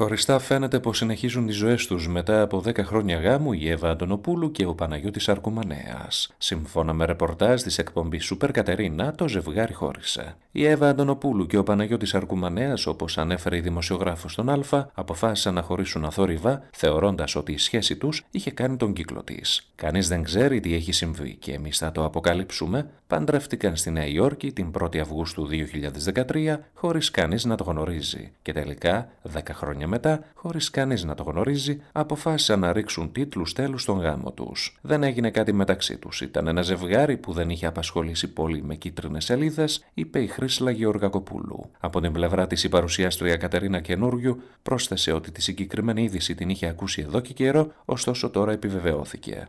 Χωριστά φαίνεται πως συνεχίζουν τις ζωές τους μετά από 10 χρόνια γάμου η Εύα Αντωνοπούλου και ο Παναγιώτης Αρκουμανέας. Σύμφωνα με ρεπορτάζ της εκπομπής Σούπερ Κατερίνα, το ζευγάρι χώρισε. Η Εύα Αντωνοπούλου και ο Παναγιώτης Αρκουμανέας, όπως ανέφερε η δημοσιογράφος στον Α, αποφάσισαν να χωρίσουν αθόρυβα, θεωρώντας ότι η σχέση τους είχε κάνει τον κύκλο της. Κανείς δεν ξέρει τι έχει συμβεί και εμείς θα το αποκαλύψουμε. Παντρεύτηκαν στη Νέα Υόρκη την 1η Αυγούστου 2013, χωρίς κανείς να το γνωρίζει. Και τελικά, 10 χρόνια μετά, χωρίς κανείς να το γνωρίζει, αποφάσισαν να ρίξουν τίτλους τέλους στον γάμο τους. Δεν έγινε κάτι μεταξύ τους. Ήταν ένα ζευγάρι που δεν είχε απασχολήσει πολύ με κίτρινες σελίδες, είπε η Χρήσλα Γεωργακοπούλου. Από την πλευρά της, η παρουσιάστρια Κατερίνα Καινούριου πρόσθεσε ότι τη συγκεκριμένη είδηση την είχε ακούσει εδώ και καιρό, ωστόσο τώρα επιβεβαιώθηκε.